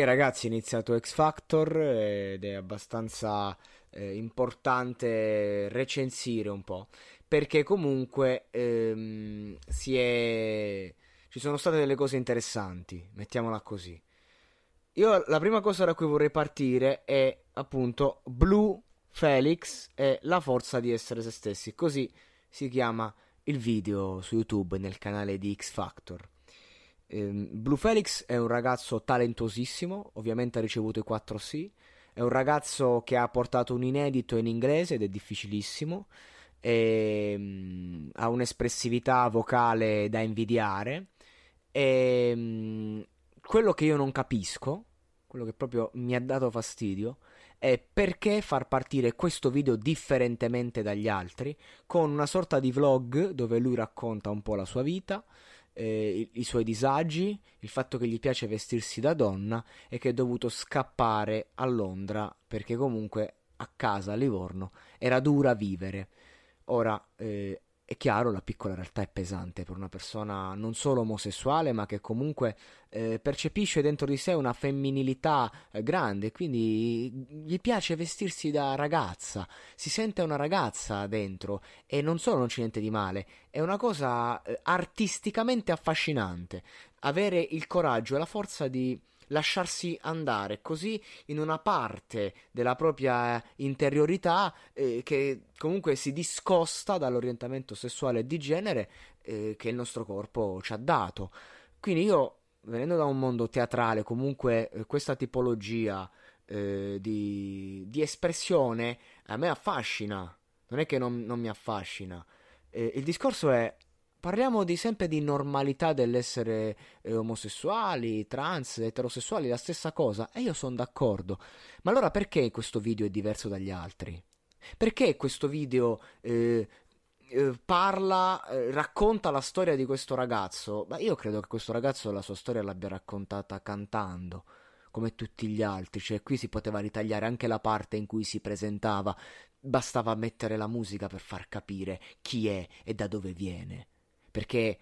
che ragazzi è iniziato X Factor ed è abbastanza eh, importante recensire un po' perché comunque ehm, si è... ci sono state delle cose interessanti, mettiamola così. Io la prima cosa da cui vorrei partire è appunto Blue Felix e la forza di essere se stessi, così si chiama il video su YouTube nel canale di X Factor. Ehm, Blue Felix è un ragazzo talentosissimo, ovviamente ha ricevuto i 4 sì, è un ragazzo che ha portato un inedito in inglese ed è difficilissimo, e, ehm, ha un'espressività vocale da invidiare e ehm, quello che io non capisco, quello che proprio mi ha dato fastidio, è perché far partire questo video differentemente dagli altri con una sorta di vlog dove lui racconta un po' la sua vita eh, i, i, suoi disagi, il fatto che gli piace vestirsi da donna e che è dovuto scappare a Londra perché comunque a casa a Livorno era dura vivere. Ora, eh, è chiaro, la piccola realtà è pesante per una persona non solo omosessuale, ma che comunque eh, percepisce dentro di sé una femminilità eh, grande, quindi gli piace vestirsi da ragazza, si sente una ragazza dentro e non solo non c'è niente di male, è una cosa eh, artisticamente affascinante avere il coraggio e la forza di lasciarsi andare così in una parte della propria interiorità eh, che comunque si discosta dall'orientamento sessuale e di genere eh, che il nostro corpo ci ha dato. Quindi io, venendo da un mondo teatrale, comunque eh, questa tipologia eh, di, di, espressione a me affascina, non è che non, non mi affascina. Eh, il discorso è Parliamo di, sempre di normalità dell'essere eh, omosessuali, trans, eterosessuali, la stessa cosa. E io sono d'accordo. Ma allora perché questo video è diverso dagli altri? Perché questo video eh, eh, parla, eh, racconta la storia di questo ragazzo, ma io credo che questo ragazzo la sua storia l'abbia raccontata cantando, come tutti gli altri, cioè qui si poteva ritagliare anche la parte in cui si presentava, bastava mettere la musica per far capire chi è e da dove viene perché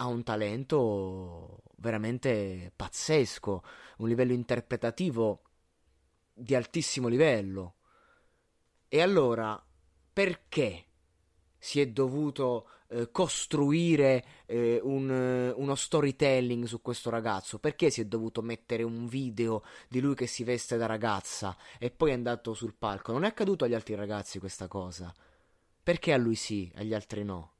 ha un talento veramente pazzesco, un livello interpretativo di altissimo livello. E allora, perché si è dovuto eh, costruire eh, un, eh, uno storytelling su questo ragazzo? Perché si è dovuto mettere un video di lui che si veste da ragazza e poi è andato sul palco? Non è accaduto agli altri ragazzi questa cosa. Perché a lui sì, agli altri no?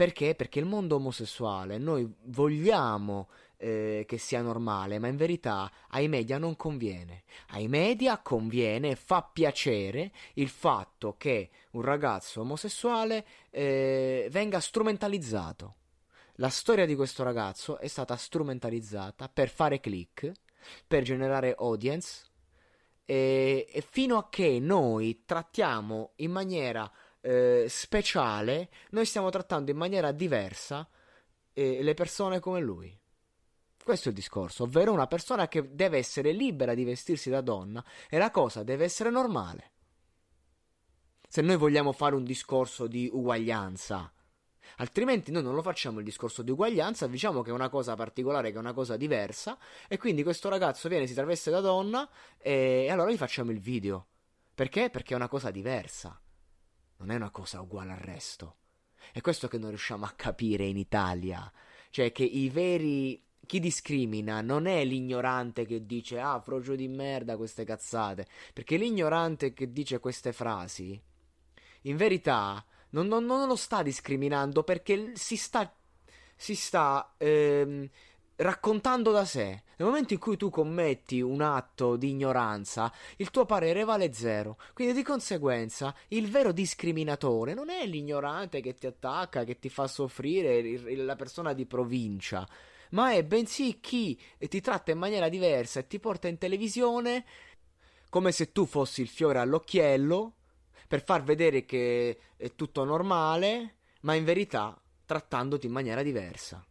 Perché? Perché il mondo omosessuale noi vogliamo eh, che sia normale, ma in verità ai media non conviene. Ai media conviene, fa piacere il fatto che un ragazzo omosessuale eh, venga strumentalizzato. La storia di questo ragazzo è stata strumentalizzata per fare click, per generare audience, e, e fino a che noi trattiamo in maniera eh, speciale, noi stiamo trattando in maniera diversa eh, le persone come lui. Questo è il discorso, ovvero una persona che deve essere libera di vestirsi da donna e la cosa deve essere normale. Se noi vogliamo fare un discorso di uguaglianza, altrimenti noi non lo facciamo il discorso di uguaglianza, diciamo che è una cosa particolare, che è una cosa diversa, e quindi questo ragazzo viene, si traveste da donna e allora gli facciamo il video. Perché? Perché è una cosa diversa non è una cosa uguale al resto. È questo che non riusciamo a capire in Italia. Cioè che i veri... Chi discrimina non è l'ignorante che dice ah, frogio di merda queste cazzate, perché l'ignorante che dice queste frasi, in verità, non, non, non lo sta discriminando perché si sta, si sta ehm, raccontando da sé. Nel momento in cui tu commetti un atto di ignoranza, il tuo parere vale zero. Quindi di conseguenza il vero discriminatore non è l'ignorante che ti attacca, che ti fa soffrire, la persona di provincia, ma è bensì chi ti tratta in maniera diversa e ti porta in televisione come se tu fossi il fiore all'occhiello per far vedere che è tutto normale, ma in verità trattandoti in maniera diversa.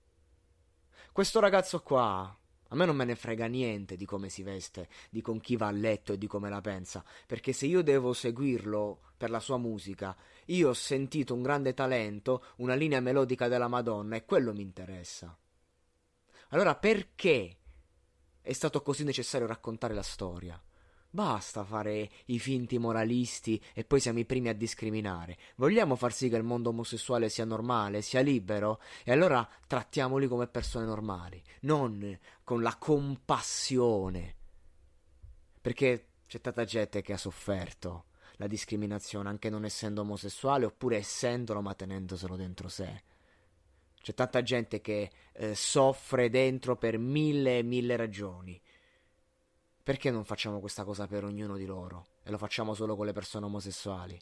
Questo ragazzo qua, a me non me ne frega niente di come si veste, di con chi va a letto e di come la pensa, perché se io devo seguirlo per la sua musica, io ho sentito un grande talento, una linea melodica della Madonna e quello mi interessa. Allora perché è stato così necessario raccontare la storia? Basta fare i finti moralisti e poi siamo i primi a discriminare. Vogliamo far sì che il mondo omosessuale sia normale, sia libero? E allora trattiamoli come persone normali, non con la compassione. Perché c'è tanta gente che ha sofferto la discriminazione, anche non essendo omosessuale, oppure essendolo ma tenendoselo dentro sé. C'è tanta gente che eh, soffre dentro per mille e mille ragioni perché non facciamo questa cosa per ognuno di loro e lo facciamo solo con le persone omosessuali?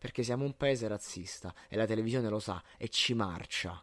Perché siamo un paese razzista e la televisione lo sa e ci marcia.